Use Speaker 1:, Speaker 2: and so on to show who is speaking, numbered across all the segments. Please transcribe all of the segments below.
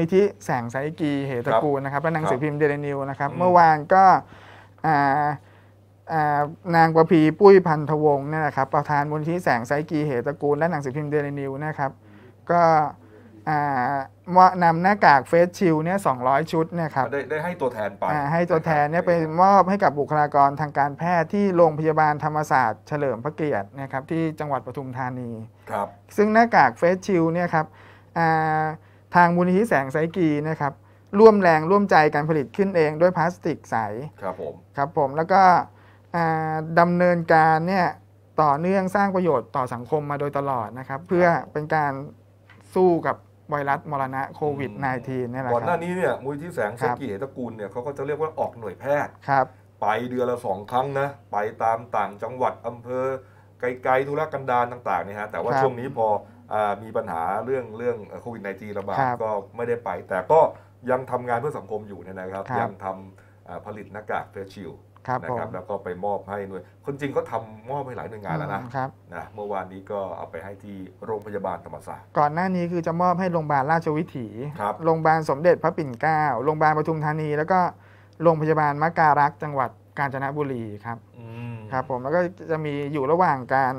Speaker 1: นิธิแสงไซกีเหตกูลนะครับและหนังสือพิมพ์เดลินิวนะครับเมื่อวานก็นางประพีปุ้ยพันธวงศ์นี่แหละครับ ประธานมูลนิธิแสงไซกีเหตกูล และหนังสือพิมพ์เดลินิวนะครับก็นำหน้ากากเฟสชิลเนี่ยสองชุดนะครับไ
Speaker 2: ดได้ให้ตัวแทนไป
Speaker 1: ให้ตัวแทนเนี่ยไปมอบให้กับบุคลากรทางการแพทย์ที่โรงพยาบาลธรรมศาสตร์เฉลิมพระเกียรตินะครับที่จังหวัดปทุมธานีครับซึ่งหน้ากากเฟสชิลเนี่ยครับทางมูลนิธิแสงไซกีนะครับร่วมแรงร่วมใจการผลิตขึ้นเอง ด้วยพลาสติกใส ครับผมครับผมแล้วก็ดำเนินการเนี่ยต่อเนื่องสร้างประโยชน์ต่อสังคมมาโดยตลอดนะครับเพื่อเป็นการสู้กับไวรัสมรณะโควิด -19 นี่แหละก่อนหน้านี้เนี่ยมูลที่
Speaker 2: แสงไซกีเหตกูลเนี่ยเขาก็จะเรียกว่าออกหน่วยแพทย์ครับไปเดือนละสองครั้งนะไปตามต่างจังหวัดอำเภอ ไกลๆธุรกันดารต่างๆเนี่ยฮะแต่ว่าช่วงนี้พอมีปัญหาเรื่องเรื่องโควิด -19 ระบาดก็ไม่ได้ไปแต่ก็ยังทำงานเพื่อสังคมอยู่นะครับ ยังทำผลิตหน้ากากเฟสชิลนะครับแล้วก็ไปมอบให้หน่วยคนจริงก็ทำมอบให้หลายหน่วยงานแล้วนะนะเมื่อวานนี้ก็เอาไปให้ที่โรงพยาบาลธรรมศาสตร์
Speaker 1: ก่อนหน้านี้คือจะมอบให้โรงพยาบาลราชวิถี โรงพยาบาลสมเด็จพระปิ่นเกล้าโรงพยาบาลปทุมธานี แล้วก็โรงพยาบาลมะการักจังหวัดกาญจนบุรีครับครับ ผมแล้วก็จะมีอยู่ระหว่างการ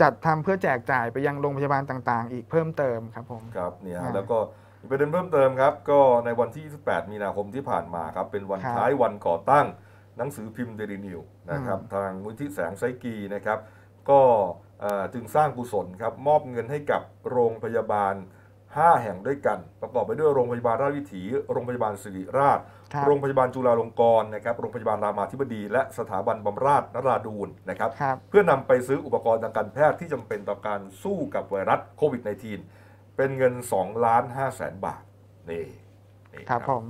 Speaker 1: จัดทำเพื่อแจกจ่ายไปยังโรงพยาบาลต่างๆ อีกเพิ่มเติมครับผม
Speaker 2: ครับเนี่ยแล้วก็ประเด็นเพิ่มเติมครับ ก็ในวันที่ 28 มีนาคมที่ผ่านมาครับ เป็นวันท้ายวันก่อตั้งหนังสือพิมพ์เดลินิวนะครับ ทางมูลที่แสงไซกีนะครับ ก็จึงสร้างกุศลครับ มอบเงินให้กับโรงพยาบาล5แห่งด้วยกันประกอบไปด้วยโรงพยาบาลราชวิถีโรงพยาบาลสิริราช โรงพยาบาลจุฬาลงกรณ์นะครับโรงพยาบาลรามาธิบดี และสถาบันบำราศนราดูนนะครับรบเพื่อนำไปซื้ออุปกรณ์ทางการแพทย์ที่จำเป็นต่อการสู้กับไวรัสโควิด -19 เป็นเงิน2ล้าน5แสนบาทนี่
Speaker 1: ครับผม